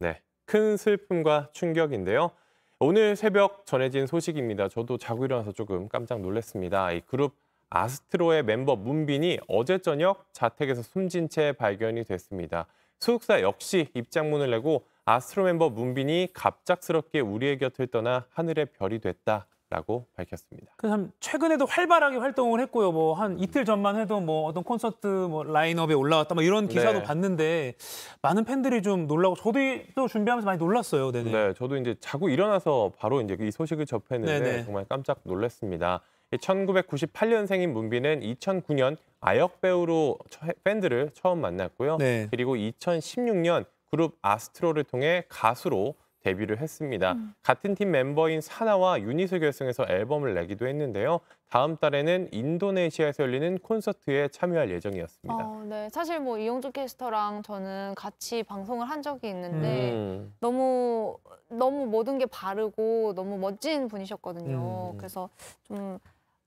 네, 큰 슬픔과 충격인데요. 오늘 새벽 전해진 소식입니다. 저도 자고 일어나서 조금 깜짝 놀랐습니다. 이 그룹 아스트로의 멤버 문빈이 어제 저녁 자택에서 숨진 채 발견이 됐습니다. 소속사 역시 입장문을 내고 아스트로 멤버 문빈이 갑작스럽게 우리의 곁을 떠나 하늘의 별이 됐다 라고 밝혔습니다. 그럼 최근에도 활발하게 활동을 했고요. 뭐 한 이틀 전만 해도 뭐 어떤 콘서트 뭐 라인업에 올라왔다 뭐 이런 기사도 네. 봤는데 많은 팬들이 좀 놀라고 저도 또 준비하면서 많이 놀랐어요. 네네. 네, 저도 이제 자고 일어나서 바로 이제 그 이 소식을 접했는데 네네. 정말 깜짝 놀랐습니다. 1998년생인 문빈은 2009년 아역 배우로 팬들을 처음 만났고요. 네. 그리고 2016년 그룹 아스트로를 통해 가수로 데뷔를 했습니다. 음. 같은 팀 멤버인 사나와 유닛을 결성해서 앨범을 내기도 했는데요. 다음 달에는 인도네시아에서 열리는 콘서트에 참여할 예정이었습니다. 어, 네, 사실 뭐 이용주 캐스터랑 저는 같이 방송을 한 적이 있는데 음. 너무 너무 모든 게 바르고 너무 멋진 분이셨거든요. 음. 그래서 좀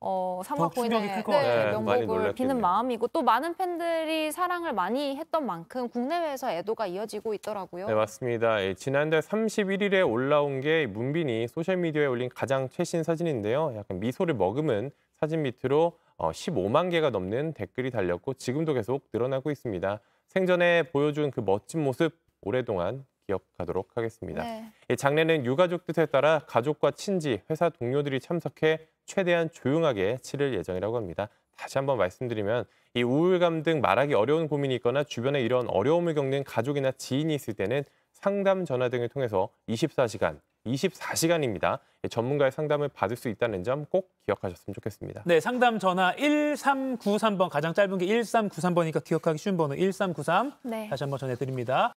어, 삼각고인의 네, 명곡을 비는 마음이고 또 많은 팬들이 사랑을 많이 했던 만큼 국내외에서 애도가 이어지고 있더라고요. 네, 맞습니다. 예, 지난달 31일에 올라온 게 문빈이 소셜미디어에 올린 가장 최신 사진인데요. 약간 미소를 머금은 사진 밑으로 15만 어, 개가 넘는 댓글이 달렸고 지금도 계속 늘어나고 있습니다. 생전에 보여준 그 멋진 모습 오랫동안 기억하도록 하겠습니다. 네. 이 예, 장례는 유가족 뜻에 따라 가족과 친지, 회사 동료들이 참석해 최대한 조용하게 치를 예정이라고 합니다. 다시 한번 말씀드리면 이 우울감 등 말하기 어려운 고민이 있거나 주변에 이런 어려움을 겪는 가족이나 지인이 있을 때는 상담 전화 등을 통해서 24시간 24시간입니다. 예, 전문가의 상담을 받을 수 있다는 점 꼭 기억하셨으면 좋겠습니다. 네, 상담 전화 1393번 가장 짧은 게 1393번이니까 기억하기 쉬운 번호 1393 네. 다시 한번 전해드립니다.